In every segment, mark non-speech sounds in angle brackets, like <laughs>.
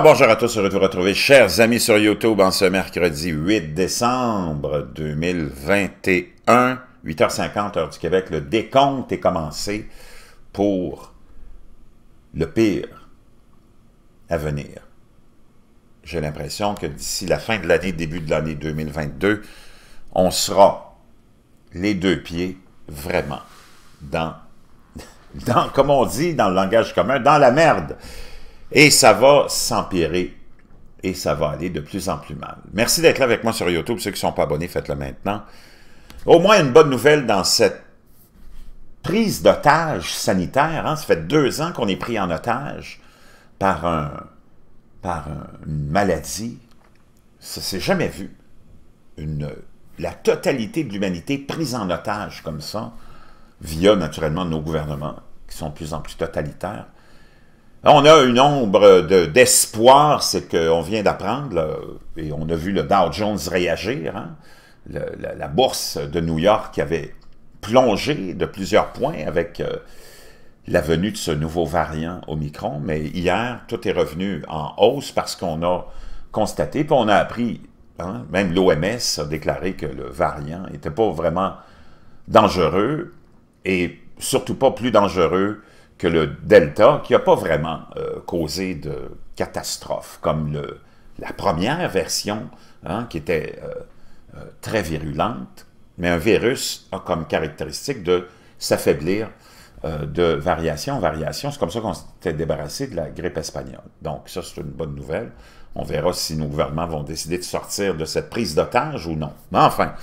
bonjour à tous, heureux de vous retrouver, chers amis sur YouTube, en ce mercredi 8 décembre 2021, 8h50, heure du Québec. Le décompte est commencé pour le pire à venir. J'ai l'impression que d'ici la fin de l'année, début de l'année 2022, on sera les deux pieds vraiment dans, <laughs> dans, comme on dit dans le langage commun, dans la merde. Et ça va s'empirer et ça va aller de plus en plus mal. Merci d'être là avec moi sur YouTube. Ceux qui ne sont pas abonnés, faites-le maintenant. Au moins une bonne nouvelle dans cette prise d'otage sanitaire. Hein. Ça fait deux ans qu'on est pris en otage par, par une maladie. Ça s'est jamais vu. la totalité de l'humanité prise en otage comme ça, via naturellement nos gouvernements, qui sont de plus en plus totalitaires. On a une ombre d'espoir, c'est qu'on vient d'apprendre, et on a vu le Dow Jones réagir, hein. la, bourse de New York qui avait plongé de plusieurs points avec euh, la venue de ce nouveau variant Omicron, mais hier, tout est revenu en hausse parce qu'on a constaté, puis on a appris, hein, même l'OMS a déclaré que le variant n'était pas vraiment dangereux, et surtout pas plus dangereux que le Delta, qui n'a pas vraiment euh, causé de catastrophe, comme le, la première version, hein, qui était euh, euh, très virulente, mais un virus a comme caractéristique de s'affaiblir de variation en variation. C'est comme ça qu'on s'était débarrassé de la grippe espagnole. Donc ça, c'est une bonne nouvelle. On verra si nos gouvernements vont décider de sortir de cette prise d'otage ou non. Mais enfin,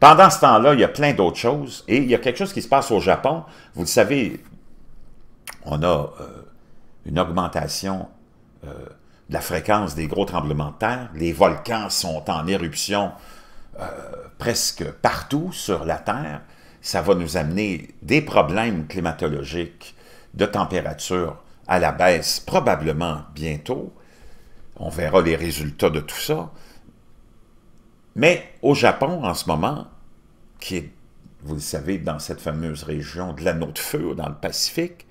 pendant ce temps-là, il y a plein d'autres choses et il y a quelque chose qui se passe au Japon. Vous le savez, on a euh, une augmentation euh, de la fréquence des gros tremblements de terre. Les volcans sont en éruption euh, presque partout sur la Terre. Ça va nous amener des problèmes climatologiques de température à la baisse probablement bientôt. On verra les résultats de tout ça. Mais au Japon, en ce moment, qui est, vous le savez, dans cette fameuse région de l'anneau de feu dans le Pacifique,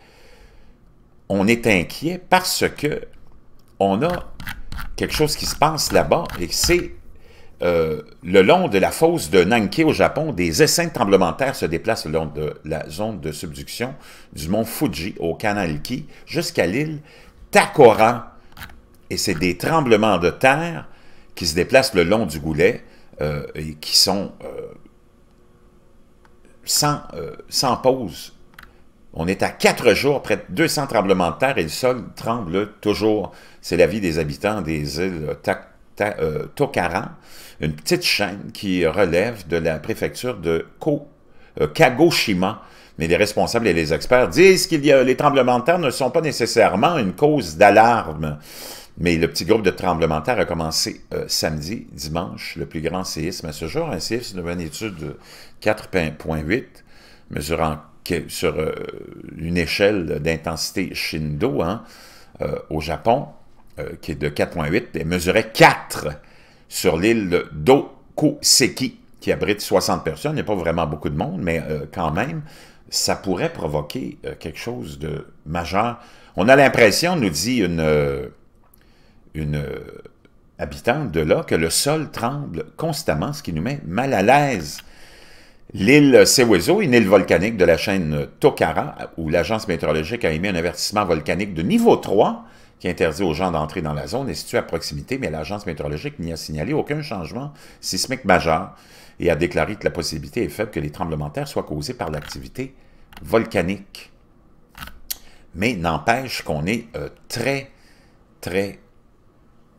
on est inquiet parce que on a quelque chose qui se passe là-bas, et c'est euh, le long de la fosse de Nanke au Japon, des essaims terre se déplacent le long de la zone de subduction du mont Fuji au Kanalki jusqu'à l'île Takora, Et c'est des tremblements de terre qui se déplacent le long du goulet euh, et qui sont euh, sans, sans pause on est à quatre jours, près de 200 tremblements de terre et le sol tremble toujours. C'est la vie des habitants des îles euh, Tokara, une petite chaîne qui relève de la préfecture de euh, Kagoshima. Mais les responsables et les experts disent que les tremblements de terre ne sont pas nécessairement une cause d'alarme. Mais le petit groupe de tremblements de terre a commencé euh, samedi, dimanche, le plus grand séisme à ce jour, un séisme de magnitude 4.8, mesurant sur euh, une échelle d'intensité Shindo hein, euh, au Japon, euh, qui est de 4.8, elle mesurait 4 sur l'île d'Okoseki, qui abrite 60 personnes. Il n'y a pas vraiment beaucoup de monde, mais quand même, ça pourrait provoquer quelque chose de majeur. On a l'impression, nous dit une habitante de là, que le sol tremble constamment, ce qui nous met mal à l'aise. L'île Seweso, une île volcanique de la chaîne Tokara, où l'agence météorologique a émis un avertissement volcanique de niveau 3 qui interdit aux gens d'entrer dans la zone, est située à proximité, mais l'agence météorologique n'y a signalé aucun changement sismique majeur et a déclaré que la possibilité est faible que les tremblements de terre soient causés par l'activité volcanique. Mais n'empêche qu'on est euh, très, très,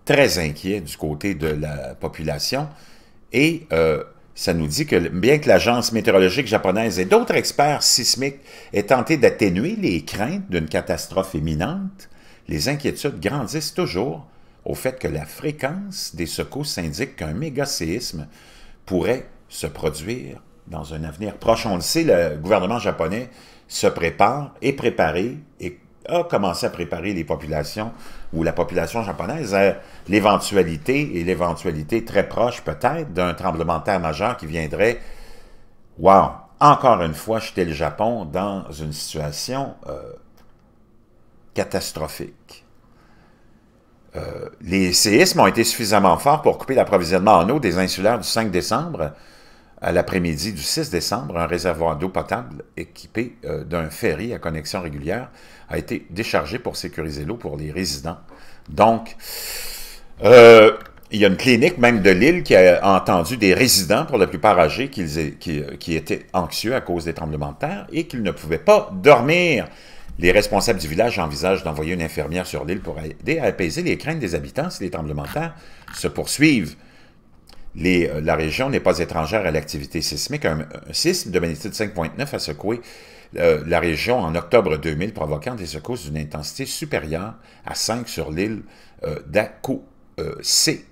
très inquiet du côté de la population et... Euh, ça nous dit que bien que l'agence météorologique japonaise et d'autres experts sismiques aient tenté d'atténuer les craintes d'une catastrophe imminente, les inquiétudes grandissent toujours au fait que la fréquence des secousses indique qu'un méga pourrait se produire dans un avenir proche. On le sait, le gouvernement japonais se prépare, et préparé et a commencé à préparer les populations ou la population japonaise à l'éventualité, et l'éventualité très proche peut-être, d'un tremblement de terre majeur qui viendrait, wow, encore une fois, jeter le Japon dans une situation euh, catastrophique. Euh, les séismes ont été suffisamment forts pour couper l'approvisionnement en eau des insulaires du 5 décembre à l'après-midi du 6 décembre, un réservoir d'eau potable équipé euh, d'un ferry à connexion régulière a été déchargé pour sécuriser l'eau pour les résidents. Donc, euh, il y a une clinique même de l'île qui a entendu des résidents, pour la plupart âgés, euh, qui étaient anxieux à cause des tremblements de terre et qu'ils ne pouvaient pas dormir. Les responsables du village envisagent d'envoyer une infirmière sur l'île pour aider à apaiser les craintes des habitants si les tremblements de terre se poursuivent. Euh, la région n'est pas étrangère à l'activité sismique. Un, sisme de magnitude 5.9 a secoué euh, la région en octobre 2000, provoquant des secousses d'une intensité supérieure à 5 sur l'île euh, d'Akusekijima.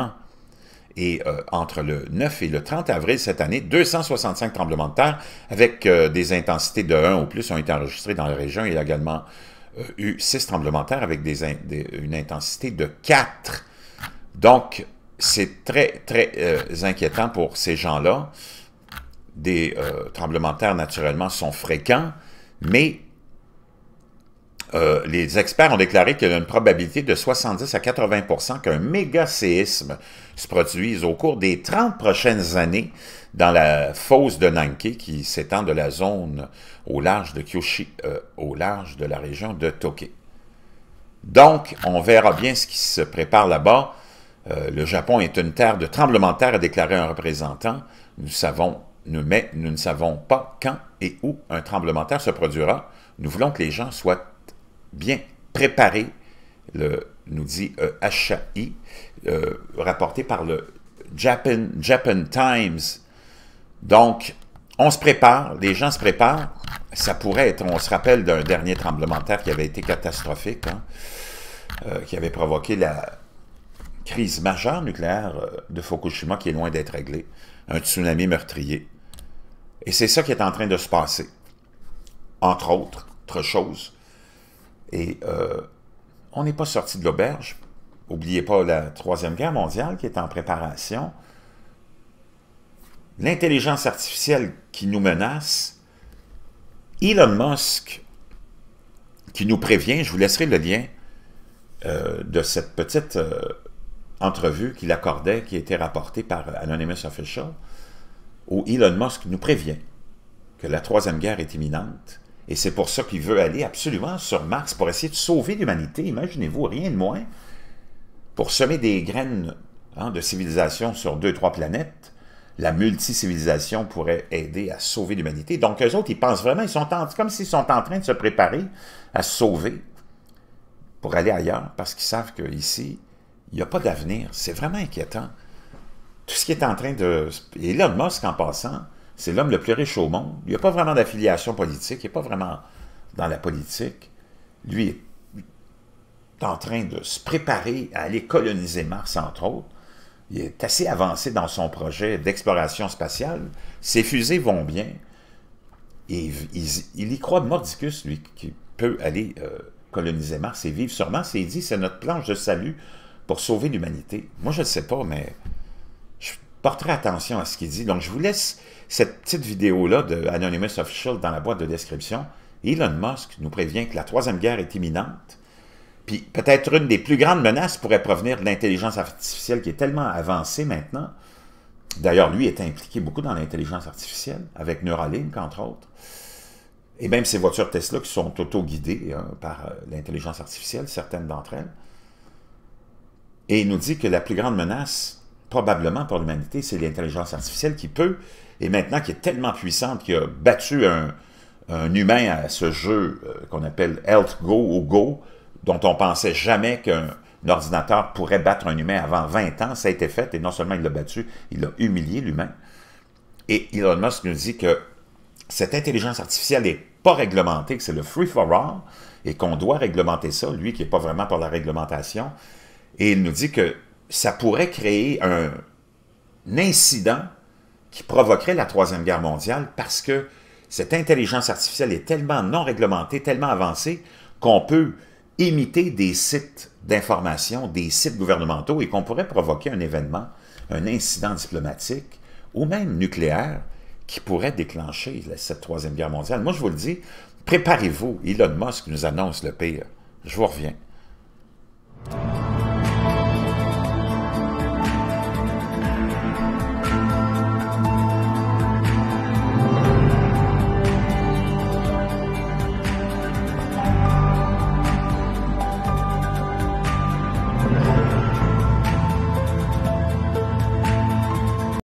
Euh, et entre le 9 et le 30 avril cette année, 265 tremblements de terre avec des intensités de 1 ou plus ont été enregistrés dans la région. Il y a également eu 6 tremblements de terre avec une intensité de 4. Donc, c'est très, très euh, inquiétant pour ces gens-là. Des euh, tremblements de terre, naturellement, sont fréquents, mais euh, les experts ont déclaré qu'il y a une probabilité de 70 à 80 qu'un méga se produise au cours des 30 prochaines années dans la fosse de Nanke qui s'étend de la zone au large de Kyushu, au large de la région de Toké. Donc, on verra bien ce qui se prépare là-bas. Euh, le Japon est une terre de tremblement de terre, a déclaré un représentant. Nous savons, nous, mais nous ne savons pas quand et où un tremblement de terre se produira. Nous voulons que les gens soient bien préparés, le, nous dit HI, euh, euh, rapporté par le Japan, Times. Donc, on se prépare, les gens se préparent. Ça pourrait être, on se rappelle d'un dernier tremblement de terre qui avait été catastrophique, hein, qui avait provoqué la, crise majeure nucléaire euh, de Fukushima qui est loin d'être réglée, un tsunami meurtrier. Et c'est ça qui est en train de se passer, entre autres, choses Et euh, on n'est pas sorti de l'auberge. N'oubliez pas la Troisième Guerre mondiale qui est en préparation. L'intelligence artificielle qui nous menace. Elon Musk qui nous prévient, je vous laisserai le lien euh, de cette petite entrevue qu'il accordait, qui était rapportée par euh, Anonymous Official, où Elon Musk nous prévient que la Troisième Guerre est imminente, et c'est pour ça qu'il veut aller absolument sur Mars pour essayer de sauver l'humanité, imaginez-vous, rien de moins, pour semer des graines hein, de civilisation sur deux, trois planètes, la multi pourrait aider à sauver l'humanité. Donc, eux autres, ils pensent vraiment, ils sont en, comme s'ils sont en train de se préparer à sauver pour aller ailleurs, parce qu'ils savent qu'ici, il n'y a pas d'avenir. C'est vraiment inquiétant. Tout ce qui est en train de... Et Elon Musk, en passant, c'est l'homme le plus riche au monde. Il n'y a pas vraiment d'affiliation politique. Il n'est pas vraiment dans la politique. Lui est en train de se préparer à aller coloniser Mars, entre autres. Il est assez avancé dans son projet d'exploration spatiale. Ses fusées vont bien. Et il, y croit mordicus, lui, qui peut aller euh, coloniser Mars et vivre Sûrement, Mars. dit, c'est notre planche de salut pour sauver l'humanité? Moi, je ne sais pas, mais je porterai attention à ce qu'il dit. Donc, je vous laisse cette petite vidéo-là de Anonymous Official dans la boîte de description. Elon Musk nous prévient que la Troisième Guerre est imminente, puis peut-être une des plus grandes menaces pourrait provenir de l'intelligence artificielle qui est tellement avancée maintenant. D'ailleurs, lui est impliqué beaucoup dans l'intelligence artificielle, avec Neuralink, entre autres. Et même ces voitures Tesla qui sont auto-guidées euh, par euh, l'intelligence artificielle, certaines d'entre elles. Et il nous dit que la plus grande menace, probablement pour l'humanité, c'est l'intelligence artificielle qui peut, et maintenant qui est tellement puissante, qui a battu un, humain à ce jeu euh, qu'on appelle Go ou Go, dont on pensait jamais qu'un ordinateur pourrait battre un humain avant 20 ans. Ça a été fait, et non seulement il l'a battu, il a humilié l'humain. Et Elon Musk nous dit que cette intelligence artificielle n'est pas réglementée, que c'est le free for all, et qu'on doit réglementer ça, lui qui n'est pas vraiment pour la réglementation, et il nous dit que ça pourrait créer un, incident qui provoquerait la Troisième Guerre mondiale parce que cette intelligence artificielle est tellement non réglementée, tellement avancée, qu'on peut imiter des sites d'information, des sites gouvernementaux, et qu'on pourrait provoquer un événement, un incident diplomatique ou même nucléaire qui pourrait déclencher cette Troisième Guerre mondiale. Moi, je vous le dis, préparez-vous. Elon Musk nous annonce le pire. Je vous reviens.